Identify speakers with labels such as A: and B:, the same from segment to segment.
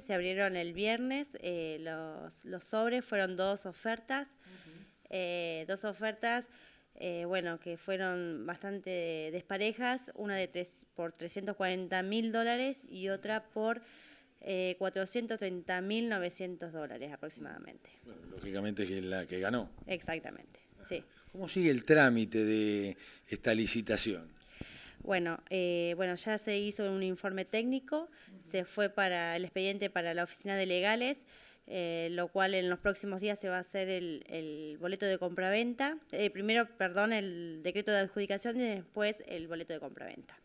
A: Se abrieron el viernes, eh, los, los, sobres fueron dos ofertas, eh, dos ofertas, eh, bueno, que fueron bastante desparejas, una de tres, por 340 mil dólares y otra por 430 mil 900 dólares aproximadamente. Bueno,
B: lógicamente es la que ganó.
A: Exactamente, sí.
B: ¿Cómo sigue el trámite de esta licitación?
A: Bueno, eh, bueno, ya se hizo un informe técnico, se fue para el expediente para la oficina de legales, eh, lo cual en los próximos días se va a hacer el, boleto de compraventa, eh, primero, perdón, el decreto de adjudicación y después el boleto de compraventa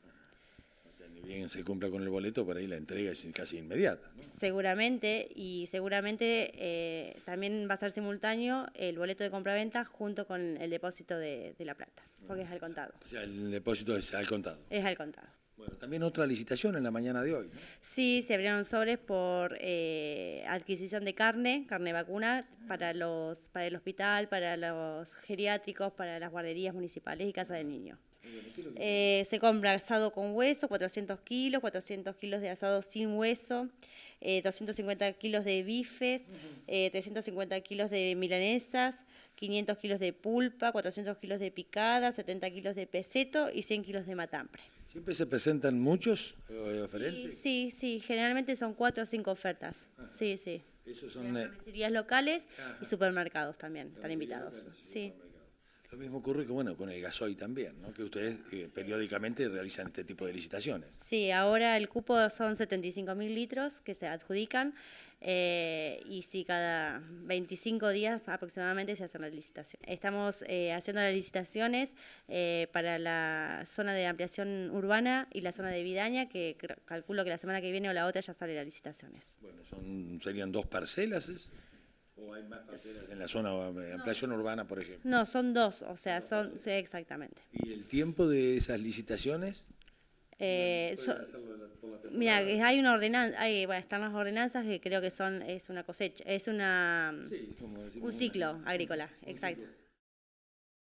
B: bien se cumpla con el boleto, por ahí la entrega es casi inmediata.
A: Seguramente, y seguramente eh, también va a ser simultáneo el boleto de compraventa junto con el depósito de la plata, porque es al contado. O
B: sea, el depósito es al contado. Es al contado. Bueno, también otra licitación en la mañana de hoy.
A: Sí, se abrieron sobres por eh, adquisición de carne, carne vacuna, para, ah. los, para el hospital, para los geriátricos, para las guarderías municipales y casa de ah. niños. Ah, eh, se compra asado con hueso, 400 kilos, 400 kilos de asado sin hueso, 250 eh, kilos de bifes, 350 kilos de milanesas, 500 kilos de pulpa, 400 kilos de picada, 70 kilos de peseto y 100 kilos de matambre.
B: ¿Siempre se presentan muchos eh, oferentes?
A: Sí, sí, generalmente son cuatro o cinco ofertas. Ah. Sí, sí. Esos son... locales y supermercados también, están invitados. Sí.
B: Lo mismo ocurre bueno, con el gasoil también, que ustedes eh, periódicamente realizan este tipo de licitaciones.
A: Sí, ahora el cupo son 75.000 mil litros que se adjudican. Eh, y si cada 25 días aproximadamente se hacen las licitaciones. Estamos eh, haciendo las licitaciones eh, para la zona de ampliación urbana y la zona de Vidaña, que calculo que la semana que viene o la otra ya salen las licitaciones. Bueno,
B: son, ¿serían dos parcelas? ¿O hay más parcelas en la zona de ampliación urbana, por ejemplo?
A: No, son dos, o sea, son, exactamente.
B: ¿Y el tiempo de esas licitaciones?
A: Eh, mira, hay una ordenanza, hay, bueno, están las ordenanzas que creo que son es una cosecha, es una un ciclo agrícola, exacto.